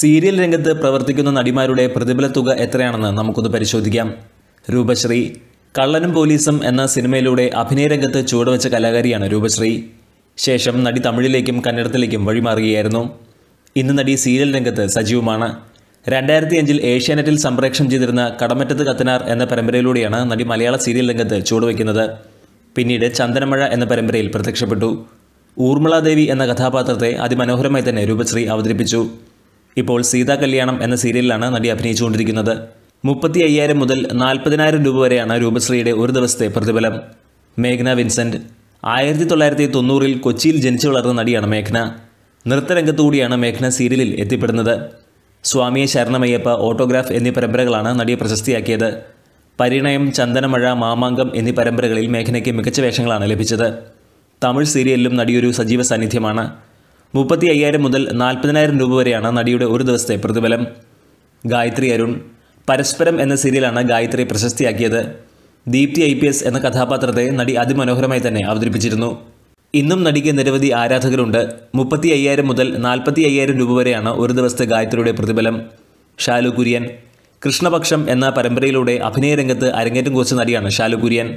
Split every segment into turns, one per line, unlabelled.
serial രംഗത്ത് പ്രവർത്തിക്കുന്ന നടിമാരുടെ പ്രതിഫല തുക എത്രയാണെന്ന് നമുക്കൊന്ന് പരിശോധിക്കാം രൂപശ്രീ കള്ളനും പോലീസും എന്ന സിനിമയിലൂടെ അഭിനയ രംഗത്ത് ചുവടുവെച്ച കലാകാരിയാണ് രൂപശ്രീ ശേഷം നടി തമിഴിലേക്കും കന്നഡത്തിലേക്കും വഴിമാറുകയായിരുന്നു ഇന്ന് നടി സീരിയൽ രംഗത്ത് സജീവമാണ് രണ്ടായിരത്തി അഞ്ചിൽ ഏഷ്യാനെറ്റിൽ സംപ്രേക്ഷണം ചെയ്തിരുന്ന കടമറ്റത്ത് കത്തനാർ എന്ന പരമ്പരയിലൂടെയാണ് നടി മലയാള സീരിയൽ രംഗത്ത് ചുവടുവയ്ക്കുന്നത് പിന്നീട് ചന്ദനമഴ എന്ന പരമ്പരയിൽ പ്രത്യക്ഷപ്പെട്ടു ഊർമിളാദേവി എന്ന കഥാപാത്രത്തെ അതിമനോഹരമായി തന്നെ രൂപശ്രീ അവതരിപ്പിച്ചു ഇപ്പോൾ സീതാ കല്യാണം എന്ന സീരിയലിലാണ് നടി അഭിനയിച്ചുകൊണ്ടിരിക്കുന്നത് മുപ്പത്തി അയ്യായിരം മുതൽ നാൽപ്പതിനായിരം രൂപ വരെയാണ് രൂപശ്രീയുടെ ഒരു ദിവസത്തെ പ്രതിഫലം മേഘ്ന വിൻസെൻറ്റ് ആയിരത്തി തൊള്ളായിരത്തി തൊണ്ണൂറിൽ കൊച്ചിയിൽ ജനിച്ചു വളർന്ന നടിയാണ് മേഘ്ന നൃത്തരംഗത്തുകൂടിയാണ് മേഘ്ന സീരിയലിൽ എത്തിപ്പെടുന്നത് സ്വാമിയെ ശരണമയ്യപ്പ ഓട്ടോഗ്രാഫ് എന്നീ പരമ്പരകളാണ് നടിയെ പ്രശസ്തിയാക്കിയത് പരിണയം ചന്ദനമഴ മാമാങ്കം എന്നീ പരമ്പരകളിൽ മേഘനയ്ക്ക് മികച്ച വേഷങ്ങളാണ് ലഭിച്ചത് തമിഴ് സീരിയലിലും നടിയൊരു സജീവ സാന്നിധ്യമാണ് മുപ്പത്തി അയ്യായിരം മുതൽ നാൽപ്പതിനായിരം രൂപ വരെയാണ് നടിയുടെ ഒരു ദിവസത്തെ പ്രതിഫലം ഗായത്രി അരുൺ പരസ്പരം എന്ന സീരിയലാണ് ഗായത്രി പ്രശസ്തിയാക്കിയത് ദീപ്തി ഐ പി എസ് എന്ന കഥാപാത്രത്തെ നടി അതിമനോഹരമായി തന്നെ അവതരിപ്പിച്ചിരുന്നു ഇന്നും നടിക്ക് നിരവധി ആരാധകരുണ്ട് മുപ്പത്തി അയ്യായിരം മുതൽ നാൽപ്പത്തി അയ്യായിരം രൂപ വരെയാണ് ഒരു ദിവസത്തെ ഗായത്രിയുടെ പ്രതിഫലം ഷാലു കുര്യൻ കൃഷ്ണപക്ഷം എന്ന പരമ്പരയിലൂടെ അഭിനയരംഗത്ത് അരങ്ങേറ്റം കുറിച്ച നടിയാണ് ഷാലു കുര്യൻ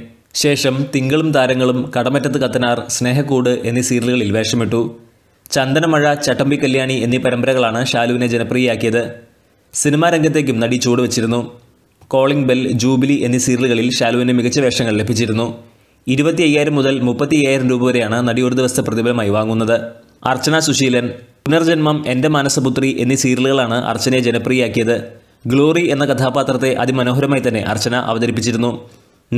ശേഷം തിങ്കളും താരങ്ങളും കടമറ്റത്ത് കത്തനാർ സ്നേഹക്കൂട് എന്നീ സീരിയലുകളിൽ വേഷമിട്ടു ചന്ദനമഴ ചട്ടമ്പി കല്യാണി എന്നീ പരമ്പരകളാണ് ഷാലുവിനെ ജനപ്രിയയാക്കിയത് സിനിമാ രംഗത്തേക്കും നടി ചുവടുവച്ചിരുന്നു കോളിംഗ് ബെൽ ജൂബിലി എന്നീ സീരിയലുകളിൽ ഷാലുവിന് മികച്ച വേഷങ്ങൾ ലഭിച്ചിരുന്നു ഇരുപത്തി അയ്യായിരം മുതൽ മുപ്പത്തി അയ്യായിരം രൂപ വരെയാണ് നടി ഒരു ദിവസത്തെ പ്രതിഫലമായി വാങ്ങുന്നത് അർച്ചന സുശീലൻ പുനർജന്മം എൻ്റെ മാനസപുത്രി എന്നീ സീരിയലുകളാണ് അർച്ചനയെ ജനപ്രിയയാക്കിയത് ഗ്ലോറി എന്ന കഥാപാത്രത്തെ അതിമനോഹരമായി തന്നെ അർച്ചന അവതരിപ്പിച്ചിരുന്നു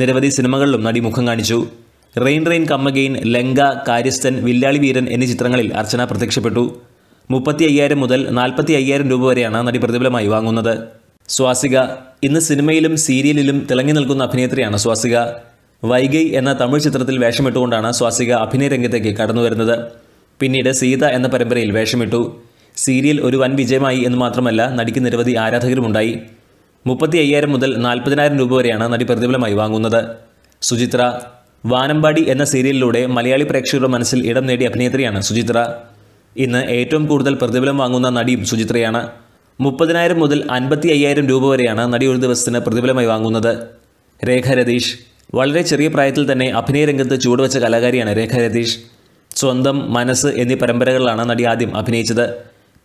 നിരവധി സിനിമകളിലും നടി മുഖം കാണിച്ചു റെയിൻ റെയിൻ കമ്മഗെയിൻ ലങ്ക കാര്യസ്ഥൻ വില്ലാളി വീരൻ എന്നീ ചിത്രങ്ങളിൽ അർച്ചന പ്രത്യക്ഷപ്പെട്ടു മുപ്പത്തി അയ്യായിരം മുതൽ നാൽപ്പത്തി അയ്യായിരം രൂപ വരെയാണ് നടി പ്രതിഫലമായി വാങ്ങുന്നത് സ്വാസിക ഇന്ന് സിനിമയിലും സീരിയലിലും തിളങ്ങി നിൽക്കുന്ന അഭിനേത്രിയാണ് സ്വാസിക വൈഗൈ എന്ന തമിഴ് ചിത്രത്തിൽ വേഷമിട്ടുകൊണ്ടാണ് സ്വാസിക അഭിനയ രംഗത്തേക്ക് കടന്നു വരുന്നത് പിന്നീട് സീത എന്ന പരമ്പരയിൽ വേഷമിട്ടു സീരിയൽ ഒരു വൻ വിജയമായി എന്ന് മാത്രമല്ല നടിക്ക് നിരവധി ആരാധകരുമുണ്ടായി മുപ്പത്തി അയ്യായിരം മുതൽ നാൽപ്പതിനായിരം രൂപ വരെയാണ് നടി പ്രതിഫലമായി വാങ്ങുന്നത് സുചിത്ര വാനമ്പാടി എന്ന സീരിയലിലൂടെ മലയാളി പ്രേക്ഷകരുടെ മനസ്സിൽ ഇടം നേടിയ അഭിനേത്രിയാണ് സുചിത്ര ഇന്ന് ഏറ്റവും കൂടുതൽ പ്രതിഫലം വാങ്ങുന്ന നടിയും സുചിത്രയാണ് മുപ്പതിനായിരം മുതൽ അൻപത്തി അയ്യായിരം രൂപ വരെയാണ് നടി ഒരു ദിവസത്തിന് പ്രതിഫലമായി വാങ്ങുന്നത് രേഖ രതീഷ് വളരെ ചെറിയ പ്രായത്തിൽ തന്നെ അഭിനയ രംഗത്ത് ചുവടുവെച്ച കലാകാരിയാണ് രേഖ രതീഷ് സ്വന്തം മനസ്സ് എന്നീ പരമ്പരകളിലാണ് നടി ആദ്യം അഭിനയിച്ചത്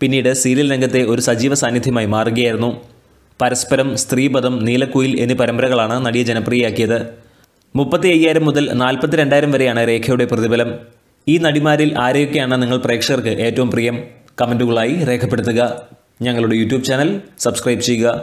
പിന്നീട് സീരിയൽ രംഗത്തെ ഒരു സജീവ സാന്നിധ്യമായി മാറുകയായിരുന്നു പരസ്പരം സ്ത്രീപദം നീലക്കുയിൽ എന്നീ പരമ്പരകളാണ് നടിയെ ജനപ്രിയയാക്കിയത് മുപ്പത്തി അയ്യായിരം മുതൽ നാൽപ്പത്തി രണ്ടായിരം വരെയാണ് രേഖയുടെ പ്രതിഫലം ഈ നടിമാരിൽ ആരെയൊക്കെയാണ് നിങ്ങൾ പ്രേക്ഷകർക്ക് ഏറ്റവും പ്രിയം കമൻറ്റുകളായി രേഖപ്പെടുത്തുക ഞങ്ങളുടെ യൂട്യൂബ് ചാനൽ സബ്സ്ക്രൈബ് ചെയ്യുക